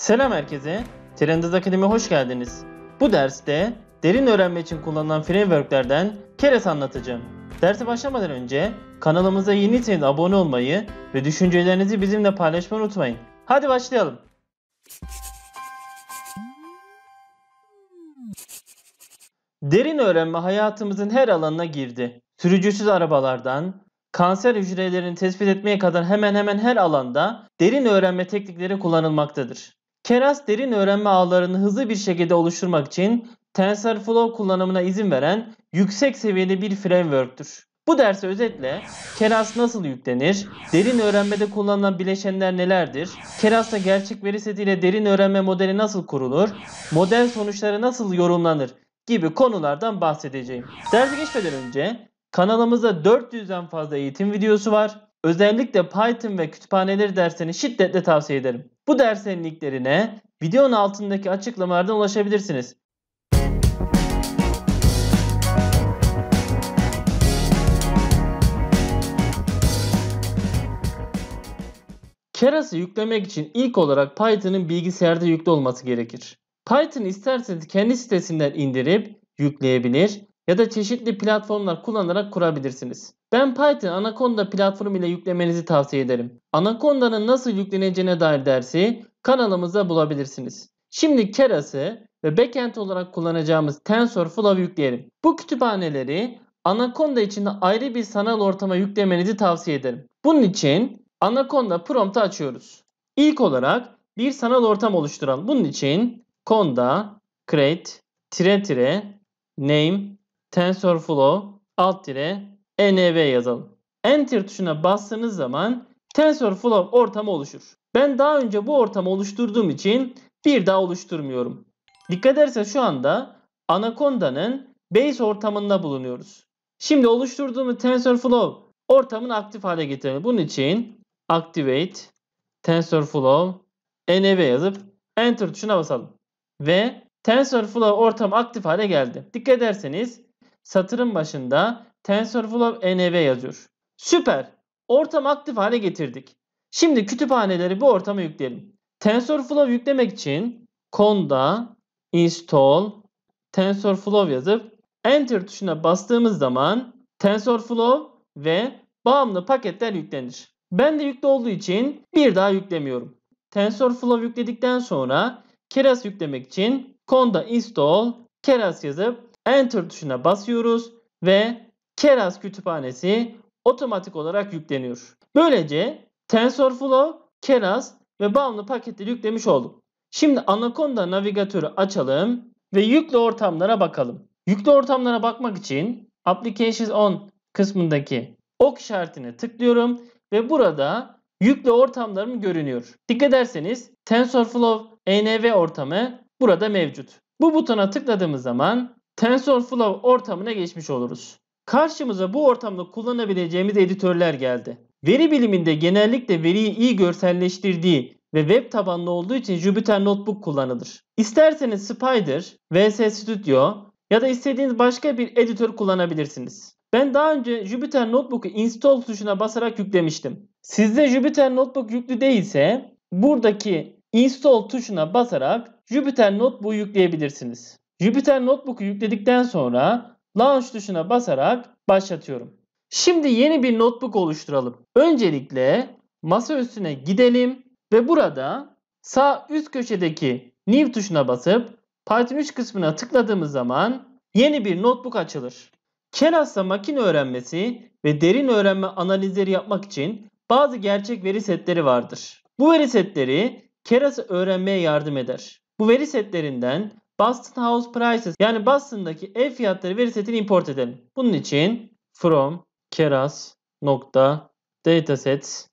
Selam herkese. Trendyol Akademi hoş geldiniz. Bu derste derin öğrenme için kullanılan frameworklerden keras anlatacağım. Derse başlamadan önce kanalımıza yeniyseniz abone olmayı ve düşüncelerinizi bizimle paylaşmayı unutmayın. Hadi başlayalım. Derin öğrenme hayatımızın her alanına girdi. Sürücüsüz arabalardan, kanser hücrelerini tespit etmeye kadar hemen hemen her alanda derin öğrenme teknikleri kullanılmaktadır. Keras derin öğrenme ağlarını hızlı bir şekilde oluşturmak için TensorFlow kullanımına izin veren yüksek seviyede bir framework'tür. Bu derse özetle Keras nasıl yüklenir, derin öğrenmede kullanılan bileşenler nelerdir, Keras'ta gerçek veri setiyle derin öğrenme modeli nasıl kurulur, model sonuçları nasıl yorumlanır gibi konulardan bahsedeceğim. Derse geçmeden önce kanalımızda 400'den fazla eğitim videosu var. Özellikle Python ve kütüphaneleri dersini şiddetle tavsiye ederim. Bu derslerin linklerine videonun altındaki açıklamalardan ulaşabilirsiniz. Keras'ı yüklemek için ilk olarak Python'ın bilgisayarda yüklü olması gerekir. Python isterseniz kendi sitesinden indirip yükleyebilir ya da çeşitli platformlar kullanarak kurabilirsiniz. Ben Python Anaconda platformu ile yüklemenizi tavsiye ederim. Anaconda'nın nasıl yükleneceğine dair dersi kanalımızda bulabilirsiniz. Şimdi Keras'ı ve backend olarak kullanacağımız TensorFlow yükleyelim. Bu kütüphaneleri Anaconda için de ayrı bir sanal ortama yüklemenizi tavsiye ederim. Bunun için Anaconda prompt'u açıyoruz. İlk olarak bir sanal ortam oluşturalım. Bunun için conda create tire tire name TensorFlow alt dire env yazalım. Enter tuşuna bastığınız zaman TensorFlow ortamı oluşur. Ben daha önce bu ortamı oluşturduğum için bir daha oluşturmuyorum. Dikkat ederseniz şu anda Anaconda'nın base ortamında bulunuyoruz. Şimdi oluşturduğumuz TensorFlow ortamını aktif hale getirelim. Bunun için activate TensorFlow env yazıp enter tuşuna basalım. Ve TensorFlow ortam aktif hale geldi. Dikkat ederseniz satırın başında TensorFlow NV e yazıyor. Süper. ortam aktif hale getirdik. Şimdi kütüphaneleri bu ortama yükleyelim. TensorFlow yüklemek için conda install TensorFlow yazıp enter tuşuna bastığımız zaman TensorFlow ve bağımlı paketler yüklenir. Ben de yüklü olduğu için bir daha yüklemiyorum. TensorFlow yükledikten sonra Keras yüklemek için conda install Keras yazıp Enter tuşuna basıyoruz ve Keras kütüphanesi otomatik olarak yükleniyor. Böylece TensorFlow, Keras ve bağımlı paketleri yüklemiş olduk. Şimdi Anaconda navigatörü açalım ve yüklü ortamlara bakalım. Yüklü ortamlara bakmak için Applications On kısmındaki ok işaretine tıklıyorum ve burada yüklü ortamlarım görünüyor. Dikkat ederseniz TensorFlow ENV ortamı burada mevcut. Bu butona tıkladığımız zaman TensorFlow ortamına geçmiş oluruz. Karşımıza bu ortamda kullanabileceğimiz editörler geldi. Veri biliminde genellikle veriyi iyi görselleştirdiği ve web tabanlı olduğu için Jupyter Notebook kullanılır. İsterseniz Spider, VS Studio ya da istediğiniz başka bir editör kullanabilirsiniz. Ben daha önce Jupyter Notebook'u install tuşuna basarak yüklemiştim. Sizde Jupyter Notebook yüklü değilse buradaki install tuşuna basarak Jupyter Notebook'u yükleyebilirsiniz. Jupyter Notebook'u yükledikten sonra Launch tuşuna basarak başlatıyorum. Şimdi yeni bir notebook oluşturalım. Öncelikle masa üstüne gidelim ve burada sağ üst köşedeki New tuşuna basıp Python 3 kısmına tıkladığımız zaman yeni bir notebook açılır. Keras'ta makine öğrenmesi ve derin öğrenme analizleri yapmak için bazı gerçek veri setleri vardır. Bu veri setleri Keras'ı öğrenmeye yardım eder. Bu veri setlerinden Boston House Prices yani Boston'daki ev fiyatları veri setini import edelim. Bunun için from keras nokta datasets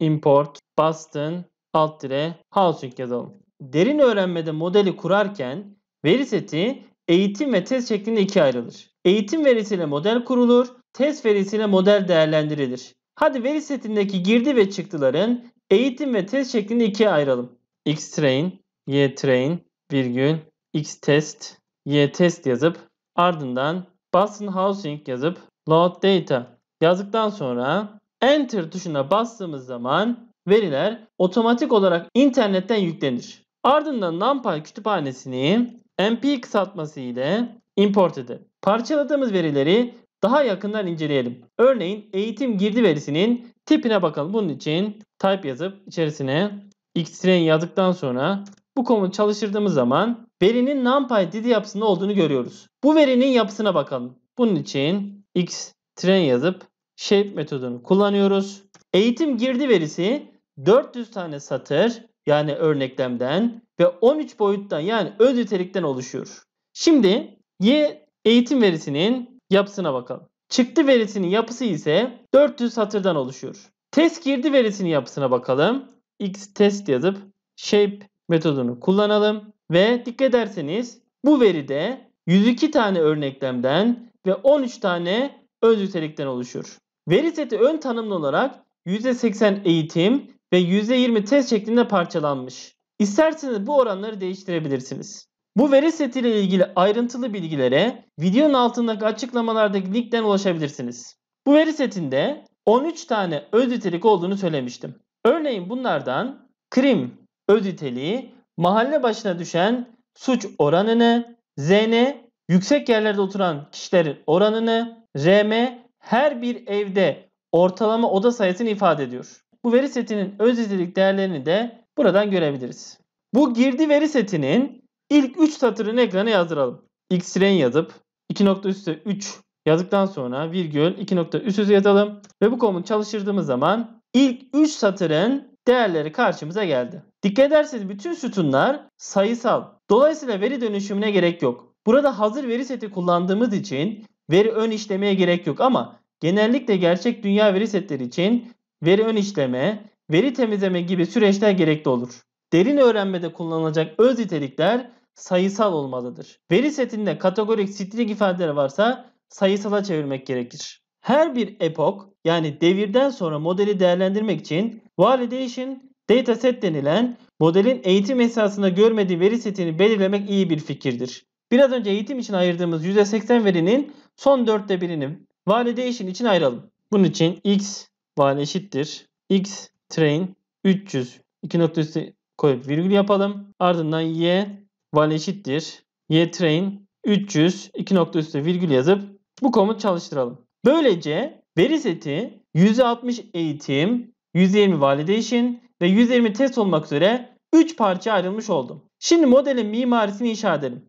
import Boston alt dire housing yazalım. Derin öğrenmede modeli kurarken veri seti eğitim ve test şeklinde ikiye ayrılır. Eğitim verisiyle model kurulur, test verisiyle model değerlendirilir. Hadi veri setindeki girdi ve çıktıların eğitim ve test şeklinde ikiye ayıralım. X train, Y train, virgül x test, y test yazıp ardından Boston Housing yazıp load data yazdıktan sonra enter tuşuna bastığımız zaman veriler otomatik olarak internetten yüklenir. Ardından NumPy kütüphanesini MP kısaltması ile import eder. Parçaladığımız verileri daha yakından inceleyelim. Örneğin eğitim girdi verisinin tipine bakalım. Bunun için type yazıp içerisine x yazdıktan sonra bu komutu çalıştırdığımız zaman verinin NumPy didi yapısında olduğunu görüyoruz. Bu verinin yapısına bakalım. Bunun için x tren yazıp shape metodunu kullanıyoruz. Eğitim girdi verisi 400 tane satır yani örneklemden ve 13 boyuttan yani öz nitelikten oluşuyor. Şimdi y eğitim verisinin yapısına bakalım. Çıktı verisinin yapısı ise 400 satırdan oluşuyor. Test girdi verisinin yapısına bakalım. x test yazıp shape metodunu kullanalım. Ve dikkat ederseniz bu veride 102 tane örneklemden ve 13 tane öz nitelikten oluşur. Veri seti ön tanımlı olarak %80 eğitim ve %20 test şeklinde parçalanmış. İsterseniz bu oranları değiştirebilirsiniz. Bu veri seti ile ilgili ayrıntılı bilgilere videonun altındaki açıklamalardaki linkten ulaşabilirsiniz. Bu veri setinde 13 tane öz nitelik olduğunu söylemiştim. Örneğin bunlardan krim öz niteliği mahalle başına düşen suç oranını, ZN yüksek yerlerde oturan kişilerin oranını, RM her bir evde ortalama oda sayısını ifade ediyor. Bu veri setinin öz izlilik değerlerini de buradan görebiliriz. Bu girdi veri setinin ilk 3 satırını ekrana yazdıralım. X'ren yazıp 2 nokta üstü 3 yazdıktan sonra virgül 2 nokta üst üste yazalım. Ve bu komut çalıştırdığımız zaman ilk 3 satırın değerleri karşımıza geldi. Dikkat ederseniz bütün sütunlar sayısal. Dolayısıyla veri dönüşümüne gerek yok. Burada hazır veri seti kullandığımız için veri ön işlemeye gerek yok ama genellikle gerçek dünya veri setleri için veri ön işleme, veri temizleme gibi süreçler gerekli olur. Derin öğrenmede kullanılacak öz nitelikler sayısal olmalıdır. Veri setinde kategorik string ifadeleri varsa sayısala çevirmek gerekir. Her bir epok yani devirden sonra modeli değerlendirmek için validation Dataset denilen modelin eğitim esasında görmediği veri setini belirlemek iyi bir fikirdir. Biraz önce eğitim için ayırdığımız %80 verinin son dörtte birini validation için ayıralım. Bunun için x vali eşittir. x train 300 2 noktası koyup virgül yapalım. Ardından y vali eşittir. y train 300 2 nokta üstü virgül yazıp bu komut çalıştıralım. Böylece veri seti %60 eğitim, %20 validation, ve 120 test olmak üzere 3 parça ayrılmış oldum. Şimdi modelin mimarisini inşa edelim.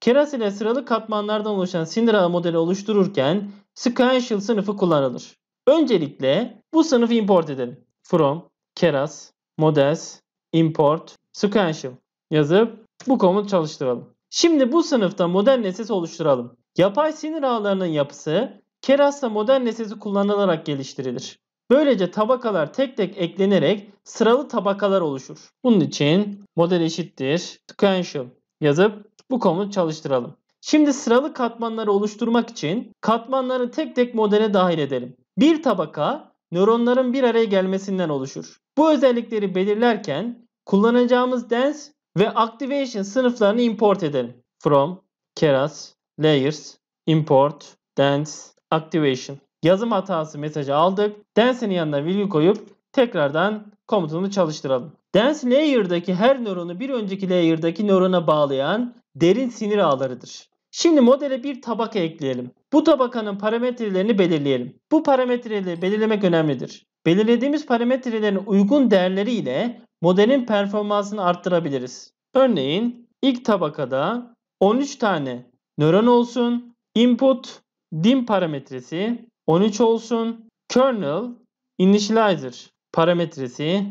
Keras ile sıralı katmanlardan oluşan sindiral modeli oluştururken sequential sınıfı kullanılır. Öncelikle bu sınıfı import edelim. From keras models import sequential yazıp bu komutu çalıştıralım. Şimdi bu sınıfta model nesnesi oluşturalım. Yapay sinir ağlarının yapısı Keras'ta model nesnesi kullanılarak geliştirilir. Böylece tabakalar tek tek eklenerek sıralı tabakalar oluşur. Bunun için model eşittir sequential yazıp bu komut çalıştıralım. Şimdi sıralı katmanları oluşturmak için katmanları tek tek modele dahil edelim. Bir tabaka nöronların bir araya gelmesinden oluşur. Bu özellikleri belirlerken kullanacağımız dense ve activation sınıflarını import edelim. From, keras, layers, import, dense, activation yazım hatası mesajı aldık. Dense'nin yanına virgül koyup tekrardan komutunu çalıştıralım. Dense layer'daki her nöronu bir önceki layer'daki nörona bağlayan derin sinir ağlarıdır. Şimdi modele bir tabaka ekleyelim. Bu tabakanın parametrelerini belirleyelim. Bu parametreleri belirlemek önemlidir. Belirlediğimiz parametrelerin uygun değerleriyle modelin performansını arttırabiliriz. Örneğin ilk tabakada 13 tane nöron olsun. Input dim parametresi 13 olsun. Kernel initializer parametresi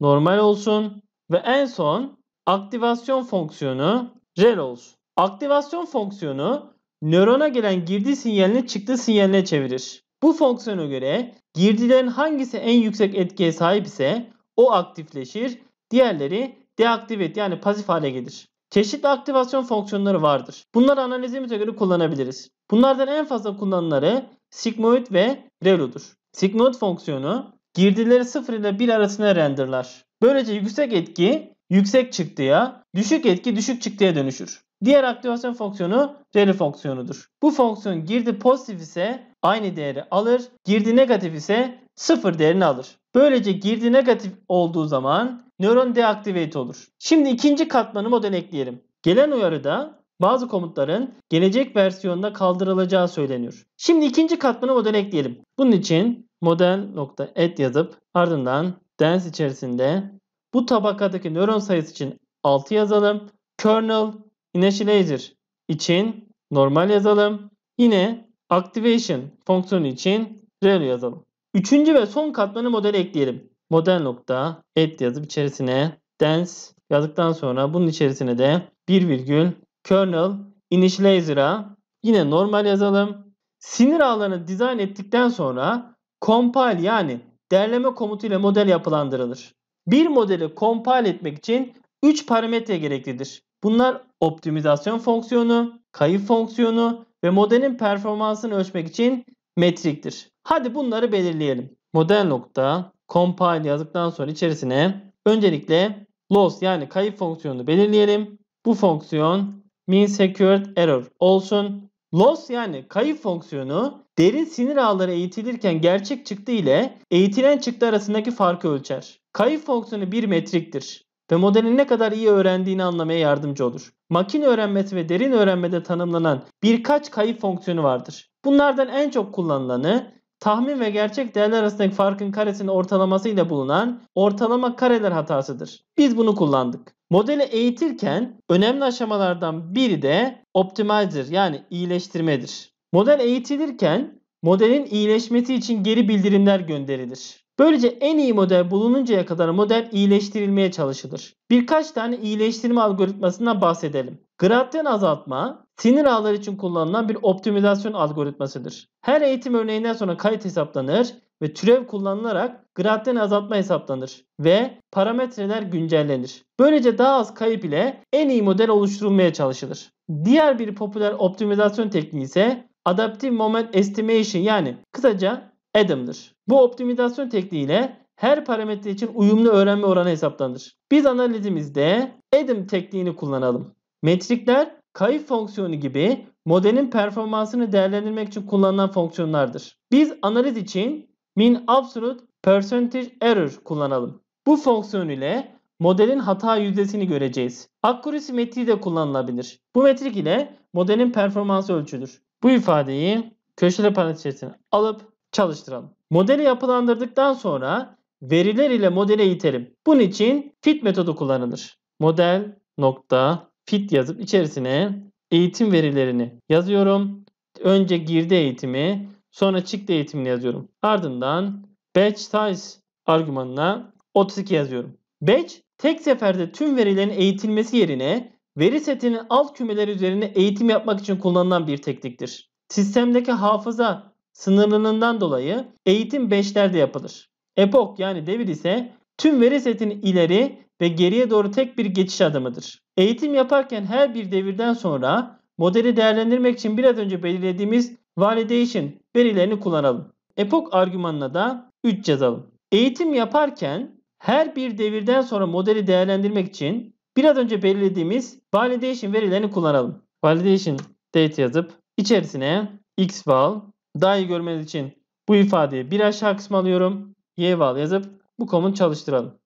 normal olsun. Ve en son aktivasyon fonksiyonu rel olsun. Aktivasyon fonksiyonu nörona gelen girdi sinyalini çıktı sinyaline çevirir. Bu fonksiyona göre girdilerin hangisi en yüksek etkiye sahip ise o aktifleşir, diğerleri deaktive et yani pasif hale gelir. Çeşitli aktivasyon fonksiyonları vardır. Bunları analizimize göre kullanabiliriz. Bunlardan en fazla kullanılanları sigmoid ve ReLU'dur. Sigmoid fonksiyonu girdileri 0 ile 1 arasında renderlar. Böylece yüksek etki yüksek çıktıya, düşük etki düşük çıktıya dönüşür. Diğer aktivasyon fonksiyonu relu fonksiyonudur. Bu fonksiyon girdi pozitif ise aynı değeri alır, girdi negatif ise 0 değerini alır. Böylece girdi negatif olduğu zaman nöron deactivate olur. Şimdi ikinci katmanı model ekleyelim. Gelen uyarıda bazı komutların gelecek versiyonda kaldırılacağı söyleniyor. Şimdi ikinci katmanı model ekleyelim. Bunun için model.add yazıp ardından dense içerisinde bu tabakadaki nöron sayısı için 6 yazalım. Kernel initializer için normal yazalım. Yine activation fonksiyonu için rel yazalım. Üçüncü ve son katmanı model ekleyelim. Model nokta yazıp içerisine dense yazdıktan sonra bunun içerisine de 1,5 kernel, initializer'a yine normal yazalım. Sinir ağlarını dizayn ettikten sonra compile yani derleme komutu ile model yapılandırılır. Bir modeli compile etmek için 3 parametre gereklidir. Bunlar optimizasyon fonksiyonu, kayıp fonksiyonu ve modelin performansını ölçmek için metriktir. Hadi bunları belirleyelim. Model nokta compile yazdıktan sonra içerisine öncelikle loss yani kayıp fonksiyonunu belirleyelim. Bu fonksiyon mean secured error olsun. Loss yani kayıp fonksiyonu derin sinir ağları eğitilirken gerçek çıktı ile eğitilen çıktı arasındaki farkı ölçer. Kayıp fonksiyonu bir metriktir ve modelin ne kadar iyi öğrendiğini anlamaya yardımcı olur. Makine öğrenmesi ve derin öğrenmede tanımlanan birkaç kayıp fonksiyonu vardır. Bunlardan en çok kullanılanı tahmin ve gerçek değerler arasındaki farkın karesinin ortalaması ile bulunan ortalama kareler hatasıdır. Biz bunu kullandık. Modeli eğitirken önemli aşamalardan biri de optimizer yani iyileştirmedir. Model eğitilirken modelin iyileşmesi için geri bildirimler gönderilir. Böylece en iyi model bulununcaya kadar model iyileştirilmeye çalışılır. Birkaç tane iyileştirme algoritmasından bahsedelim. Gradient azaltma sinir ağları için kullanılan bir optimizasyon algoritmasıdır. Her eğitim örneğinden sonra kayıt hesaplanır ve türev kullanılarak gradden azaltma hesaplanır ve parametreler güncellenir. Böylece daha az kayıp ile en iyi model oluşturulmaya çalışılır. Diğer bir popüler optimizasyon tekniği ise Adaptive Moment Estimation yani kısaca ADAM'dır. Bu optimizasyon tekniğiyle her parametre için uyumlu öğrenme oranı hesaplanır. Biz analizimizde ADAM tekniğini kullanalım. Metrikler kayıp fonksiyonu gibi modelin performansını değerlendirmek için kullanılan fonksiyonlardır. Biz analiz için min absolute percentage error kullanalım. Bu fonksiyon ile modelin hata yüzdesini göreceğiz. Accuracy metriği de kullanılabilir. Bu metrik ile modelin performansı ölçülür. Bu ifadeyi köşeli parantezine alıp çalıştıralım. Modeli yapılandırdıktan sonra veriler ile modele itelim. Bunun için fit metodu kullanılır. Model nokta fit yazıp içerisine eğitim verilerini yazıyorum. Önce girdi eğitimi, Sonra çıktı eğitimini yazıyorum. Ardından batch size argümanına 32 yazıyorum. Batch tek seferde tüm verilerin eğitilmesi yerine veri setinin alt kümeleri üzerine eğitim yapmak için kullanılan bir tekniktir. Sistemdeki hafıza sınırlılığından dolayı eğitim 5'lerde yapılır. Epoch yani devir ise tüm veri setinin ileri ve geriye doğru tek bir geçiş adımıdır. Eğitim yaparken her bir devirden sonra modeli değerlendirmek için biraz önce belirlediğimiz validation verilerini kullanalım. Epoch argümanına da 3 yazalım. Eğitim yaparken her bir devirden sonra modeli değerlendirmek için biraz önce belirlediğimiz validation verilerini kullanalım. Validation date yazıp içerisine x val daha iyi görmeniz için bu ifadeyi bir aşağı kısma alıyorum. y val yazıp bu komun çalıştıralım.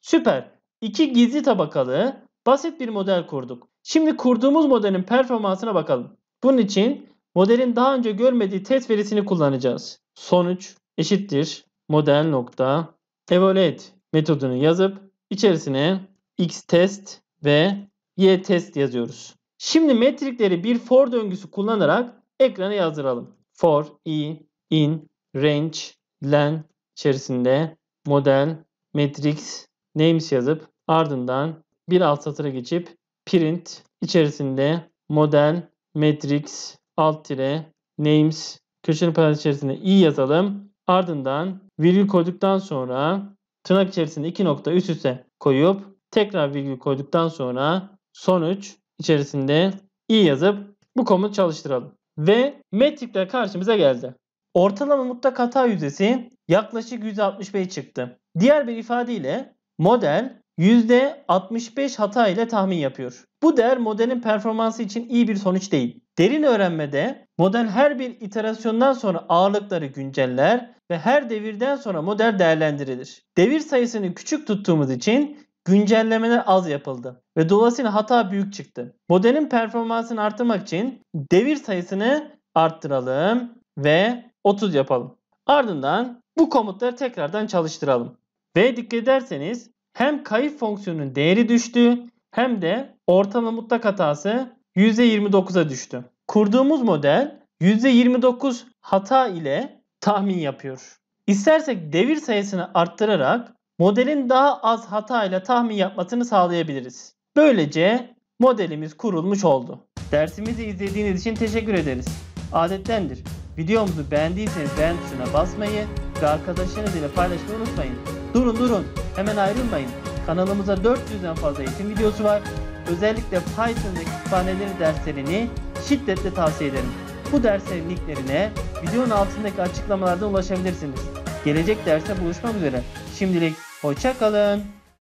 Süper. İki gizli tabakalı basit bir model kurduk. Şimdi kurduğumuz modelin performansına bakalım. Bunun için modelin daha önce görmediği test verisini kullanacağız. Sonuç eşittir model nokta evaluate metodunu yazıp içerisine x test ve y test yazıyoruz. Şimdi metrikleri bir for döngüsü kullanarak ekrana yazdıralım. For i in range len içerisinde model matrix names yazıp ardından bir alt satıra geçip print içerisinde model matrix alt tire names köşenin parantez içerisinde i yazalım. Ardından virgül koyduktan sonra tırnak içerisinde iki nokta üst üste koyup tekrar virgül koyduktan sonra sonuç içerisinde i yazıp bu komut çalıştıralım. Ve metrikler karşımıza geldi. Ortalama mutlak hata yüzdesi yaklaşık %65 çıktı. Diğer bir ifadeyle model %65 hata ile tahmin yapıyor. Bu değer modelin performansı için iyi bir sonuç değil. Derin öğrenmede model her bir iterasyondan sonra ağırlıkları günceller ve her devirden sonra model değerlendirilir. Devir sayısını küçük tuttuğumuz için güncellemeler az yapıldı ve dolayısıyla hata büyük çıktı. Modelin performansını artırmak için devir sayısını arttıralım ve 30 yapalım. Ardından bu komutları tekrardan çalıştıralım. Ve dikkat ederseniz hem kayıp fonksiyonunun değeri düştü hem de ortalama mutlak hatası %29'a düştü. Kurduğumuz model %29 hata ile tahmin yapıyor. İstersek devir sayısını arttırarak modelin daha az hata ile tahmin yapmasını sağlayabiliriz. Böylece modelimiz kurulmuş oldu. Dersimizi izlediğiniz için teşekkür ederiz. Adettendir. Videomuzu beğendiyseniz beğen tuşuna basmayı ve arkadaşlarınız ile paylaşmayı unutmayın. Durun durun hemen ayrılmayın. Kanalımıza 400'den fazla eğitim videosu var. Özellikle Python'daki kütüphaneleri derslerini şiddetle tavsiye ederim. Bu derslerin linklerine videonun altındaki açıklamalardan ulaşabilirsiniz. Gelecek derste buluşmak üzere. Şimdilik hoşça kalın.